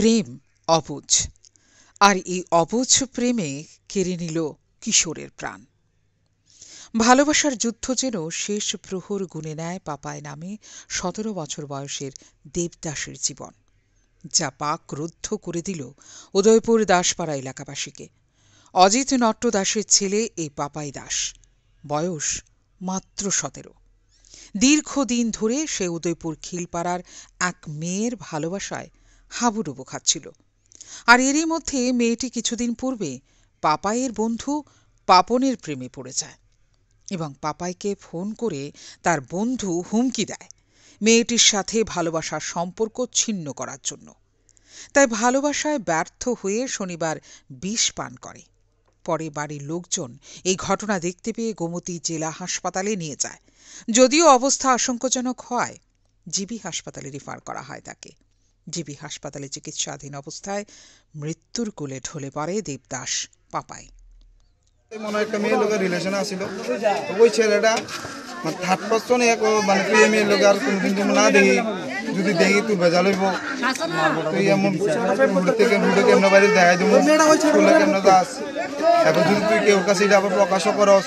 প্রেম অবুজ আর এই অবুজ প্রেমে কেড়ে নিল কিশোরের প্রাণ ভালোবাসার যুদ্ধ যেন শেষ প্রহর গুনে নেয় পাপায় নামে সতেরো বছর বয়সের দেবদাসের জীবন যা পাক রুদ্ধ করে দিল উদয়পুর দাসপাড়া এলাকাবাসীকে অজিত নট্ট দাসের ছেলে এই পাপাই দাস বয়স মাত্র সতেরো দীর্ঘদিন ধরে সে উদয়পুর খিলপাড়ার এক মেয়ের ভালোবাসায় হাবুডুবু খাচ্ছিল আর এরই মধ্যে মেয়েটি কিছুদিন পূর্বে পাপাইয়ের বন্ধু পাপনের প্রেমে পড়ে যায় এবং পাপাইকে ফোন করে তার বন্ধু হুমকি দেয় মেয়েটির সাথে ভালোবাসার সম্পর্ক ছিন্ন করার জন্য তাই ভালোবাসায় ব্যর্থ হয়ে শনিবার বিষ পান করে পরে বাড়ির লোকজন এই ঘটনা দেখতে পেয়ে গোমতী জেলা হাসপাতালে নিয়ে যায় যদিও অবস্থা আশঙ্কাজনক হয় জিবি হাসপাতালে রেফার করা হয় তাকে জিবি হাসপাতালে চিকিৎসাধীন অবস্থায় মৃত্যুর কোলে ঢলে পড়ে দেবদাস পাপাই মনে হয় একটা মেয়ের লোকের রিলেশন আসিল ওই ছেলেটা মানে থার্ড পার্সন এক মানে তুই মেয়ের লোক আর কোনো কিন্তু না দেখি যদি দেখি তুই ভেজা লইব তুই এমন থেকে রুটে কেমন বাইরে দেখাই দেবো কেমন দাস এবার যদি তুই কেউ কাছে এটা আবার প্রকাশও করস